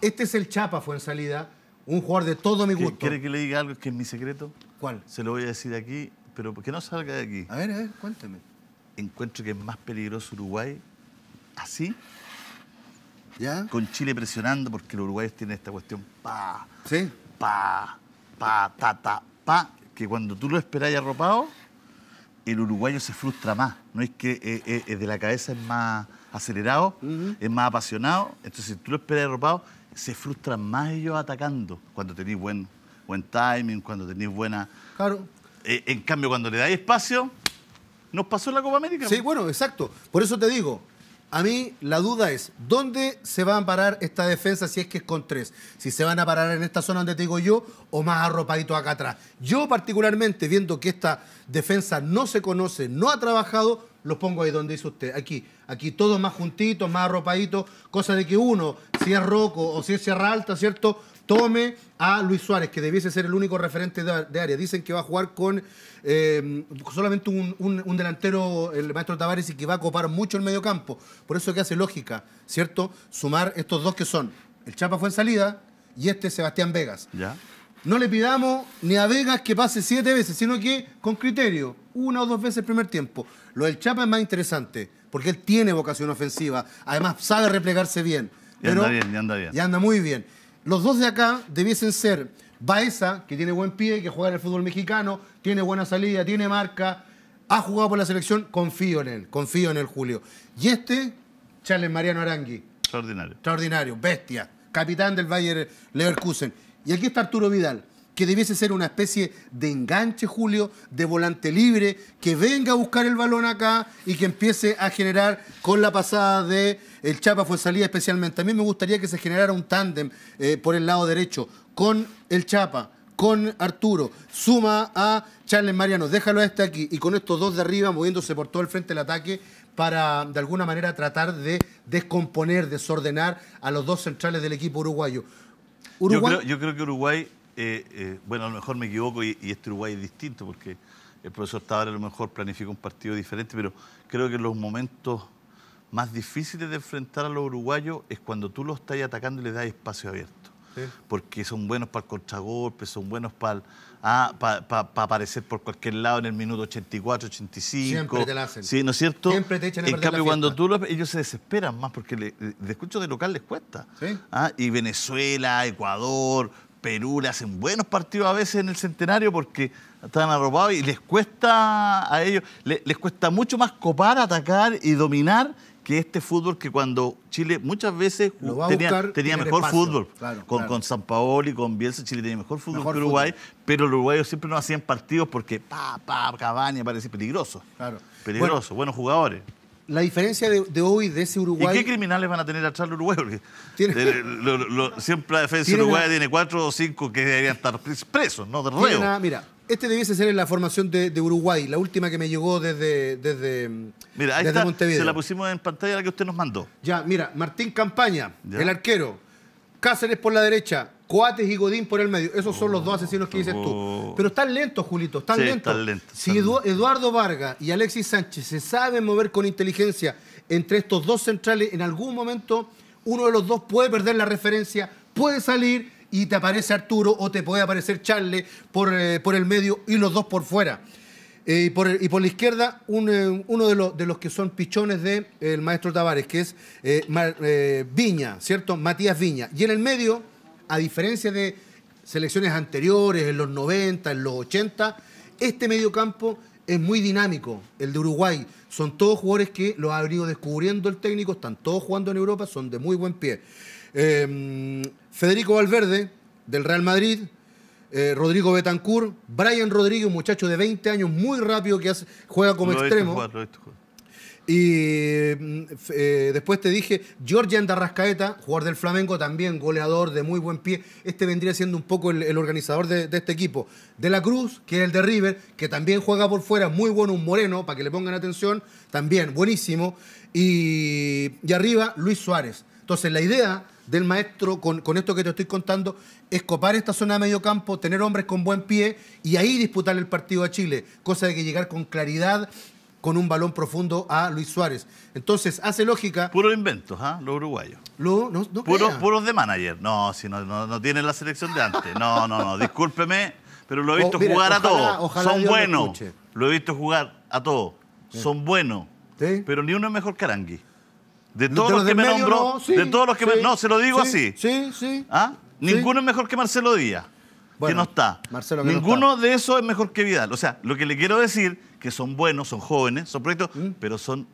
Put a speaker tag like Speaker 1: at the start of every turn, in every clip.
Speaker 1: Este es el Chapa, fue en salida. Un jugador de todo mi gusto. ¿Quiere que
Speaker 2: le diga algo que es mi secreto? ¿Cuál? Se lo voy a decir aquí, pero qué no salga de aquí. A ver, a ver, cuénteme. Encuentro que es más peligroso Uruguay así. ¿Ya? Con Chile presionando porque los uruguayos tienen esta cuestión pa, ¿Sí? pa, pa, ta, pa, que cuando tú lo esperás arropado, el uruguayo se frustra más. No es que eh, eh, de la cabeza es más acelerado, es más apasionado. Entonces, si tú lo esperas arropado, se frustran más ellos atacando cuando tenéis buen, buen timing, cuando tenéis buena. Claro. Eh, en cambio, cuando le dais espacio,
Speaker 1: nos pasó en la Copa América. Sí, bueno, exacto. Por eso te digo, a mí la duda es, ¿dónde se va a parar esta defensa si es que es con tres? Si se van a parar en esta zona donde te digo yo o más arropadito acá atrás. Yo particularmente, viendo que esta defensa no se conoce, no ha trabajado, los pongo ahí donde dice usted, aquí. Aquí todos más juntitos, más arropaditos, cosa de que uno, si es roco o si es sierra alta, ¿cierto? tome a Luis Suárez, que debiese ser el único referente de, área. Dicen que va a jugar con eh, solamente un, delantero, el maestro Tavares, y que va a copar mucho el medio campo. Por eso que hace lógica, ¿cierto? Sumar estos dos que son. El Chapa fue en salida y este Sebastián Vegas. Ya. No le pidamos ni a Vegas que pase siete veces, sino que con criterio, una o dos veces el primer tiempo. Lo del Chapa es más interesante, porque él tiene vocación ofensiva, además sabe replegarse bien. Y anda bien, y anda bien. Y anda muy bien los dos de acá debiesen ser Baeza, que tiene buen pie, que juega en el fútbol mexicano, tiene buena salida, tiene marca, ha jugado por la selección, confío en él, confío en el Julio. Y este, Charles Mariano Arangui. Extraordinario. Extraordinario, bestia, capitán del Bayern Leverkusen. Y aquí está Arturo Vidal que debiese ser una especie de enganche, Julio, de volante libre, que venga a buscar el balón acá y que empiece a generar con la pasada de el Chapa fue salida especialmente. A mí me gustaría que se generara un tándem eh, por el lado derecho con el Chapa, con Arturo, suma a Charles Mariano, déjalo a este aquí y con estos dos de arriba moviéndose por todo el frente del ataque para de alguna manera tratar de descomponer, desordenar a los dos centrales del equipo uruguayo. Uruguay...
Speaker 2: yo creo que Uruguay eh, eh, bueno, a lo mejor me equivoco y, este Uruguay es distinto porque el profesor Tavares a lo mejor planifica un partido diferente, pero creo que los momentos más difíciles de enfrentar a los uruguayos es cuando tú los estás atacando y les das espacio abierto. Porque son buenos para el contragolpe, son buenos para, ah, para, aparecer por cualquier lado en el minuto 84, 85. Siempre te la hacen. Sí, ¿no es cierto? Siempre te echan a En cambio, cuando tú los, ellos se desesperan más porque le, de escucho de local les cuesta. Ah, y Venezuela, Ecuador, Perú le hacen buenos partidos a veces en el centenario porque están arropados y les cuesta a ellos, les, cuesta mucho más copar, atacar y dominar que este fútbol que cuando Chile muchas veces tenía, tenía mejor fútbol. con, San Paolo y con Bielsa, Chile tenía mejor fútbol que Uruguay, pero los uruguayos siempre no hacían partidos porque pa, pa, cabaña, parece peligroso. Peligroso, buenos jugadores
Speaker 1: la diferencia de, hoy de ese Uruguay... ¿Y qué
Speaker 2: criminales van a tener atrás el Uruguay? siempre la defensa de Uruguay tiene cuatro o cinco que deberían estar presos, ¿no? De mira,
Speaker 1: este debiese ser en la formación de, Uruguay, la última que me llegó desde, desde, mira, ahí está, Se la pusimos en pantalla la que usted nos mandó. Ya, mira, Martín Campaña, el arquero. Cáceres por la derecha, Coates y Godín por el medio. Esos son los dos oh, asesinos que dices tú. Pero están lentos, Julito, están lentos. si Eduardo Vargas y Alexis Sánchez se saben mover con inteligencia entre estos dos centrales, en algún momento uno de los dos puede perder la referencia, puede salir y te aparece Arturo o te puede aparecer Charle por, eh, por el medio y los dos por fuera. Eh, y, por, y, por, la izquierda, eh, uno de los, de los, que son pichones del de, el maestro Tavares, que es Viña, ¿cierto? Matías Viña. Y en el medio a diferencia de selecciones anteriores, en los 90, en los 80, este mediocampo es muy dinámico, el de Uruguay. Son todos jugadores que lo ha venido descubriendo el técnico, están todos jugando en Europa, son de muy buen pie. Em, Federico Valverde, del Real Madrid, eh, Rodrigo Betancourt, Brian Rodríguez, un muchacho de 20 años, muy rápido que juega como extremo. Y mm, eh, después te dije, Georgian Andarrascaeta, jugador del Flamengo, también goleador de muy buen pie. Este vendría siendo un poco el, organizador de, este equipo. De la Cruz, que es el de River, que también juega por fuera, muy bueno, un moreno, para que le pongan atención, también buenísimo. Y, arriba, Luis Suárez. Entonces, la idea del maestro con, con, esto que te estoy contando es copar esta zona de medio campo, tener hombres con buen pie y ahí disputar el partido a Chile, cosa de que llegar con claridad con un balón profundo a Luis Suárez. Entonces, hace lógica. Puros inventos, ¿ah? Los uruguayos. puros,
Speaker 2: de manager. No, si no, no, tienen la selección de antes. No, no, no. Discúlpeme, pero lo he oh, visto jugar a todos. Son buenos. Lo, he visto jugar a todos. Son buenos. Pero ni uno es mejor que Arangui. De todos los que me nombró. de todos los que me. No, se lo digo así. Sí, sí. ¿Ah? Ninguno es mejor que Marcelo Díaz que no
Speaker 1: está. Marcelo Ninguno
Speaker 2: de esos es mejor que Vidal. O sea, lo que le quiero decir, que son buenos, son jóvenes, son proyectos, ¿Mm? pero son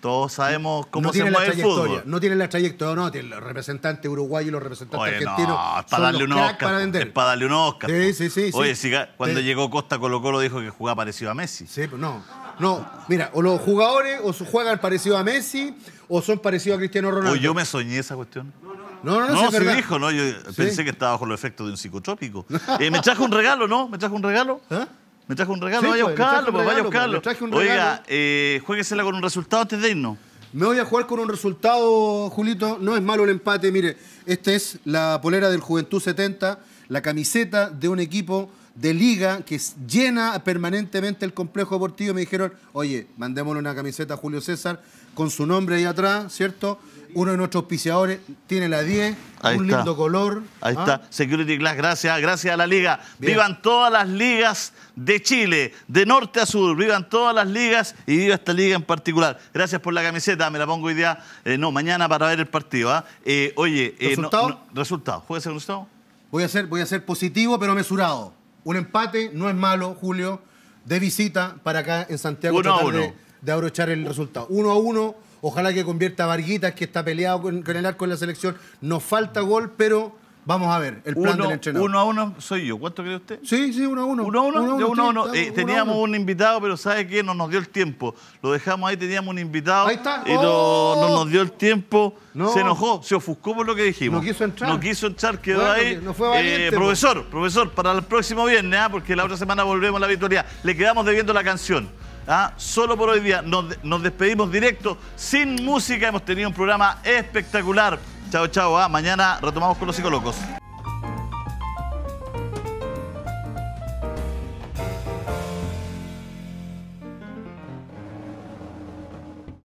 Speaker 2: todos sabemos cómo no se mueve el fútbol.
Speaker 1: No tienen la trayectoria, no, tienen los representantes uruguayos y los representantes argentinos. No, es para darle un Oscar. Para
Speaker 2: Es para darle un Oscar. Sí, sí, sí. Oye, cuando llegó Costa Colo Colo dijo que jugaba parecido a Messi.
Speaker 1: Sí, pero pues no. No, mira, o los jugadores o juegan parecido a Messi o son parecidos a Cristiano Ronaldo. O yo me soñé esa cuestión.
Speaker 2: No, no, no. No, se dijo, ¿no? Yo pensé que estaba bajo los efectos de un psicotrópico. Eh, me trajo un regalo, ¿no? ¿Me trajo un regalo? ¿Ah? Me trajo un regalo, sí, vaya a pues, buscarlo, pues, vaya a pues, buscarlo. Traje Oiga,
Speaker 1: eh, jueguesela con un resultado antes de irnos. Me voy a jugar con un resultado, Julito. No es malo el empate. Mire, esta es la polera del Juventud 70, la camiseta de un equipo de liga que llena permanentemente el complejo deportivo. Me dijeron, oye, mandémosle una camiseta a Julio César con su nombre ahí atrás, ¿cierto? Uno de nuestros auspiciadores tiene la 10, un lindo color. Ahí ¿ah? está, Security Class, gracias, gracias a la
Speaker 2: liga. Vivan todas las ligas de Chile, de norte a sur, vivan todas las ligas y viva esta liga en particular. Gracias por la camiseta, me la pongo hoy día, eh, no, mañana para ver el partido. ¿ah? Eh, oye, eh, ¿resultado? ser
Speaker 1: ¿Resultado? resultado? Voy a, ser, voy a ser positivo pero mesurado. Un empate no es malo, Julio, de visita para acá en Santiago. Uno uno de abrochar el resultado. Uno a uno, ojalá que convierta a Varguitas, que está peleado con, con el arco en la selección. Nos falta gol, pero Vamos a ver el plan uno, del entrenador. Uno a
Speaker 2: uno soy yo. ¿Cuánto cree usted?
Speaker 1: Sí, sí, uno a uno. Uno a uno. teníamos un invitado, pero ¿sabe qué? No nos dio
Speaker 2: el tiempo. Lo dejamos ahí, teníamos un invitado. Ahí está. Y no, ¡Oh! nos dio el tiempo. Se enojó, se ofuscó por lo que dijimos. No quiso entrar. No quiso entrar, quedó ahí. Eh, profesor, profesor, para el próximo viernes, ¿ah? porque la otra semana volvemos a la victoria. Le quedamos debiendo la canción. ¿ah? solo por hoy día. Nos, despedimos directo, sin música. Hemos tenido un programa espectacular. Chao, chao. ¿ah? Mañana retomamos con los psicólogos.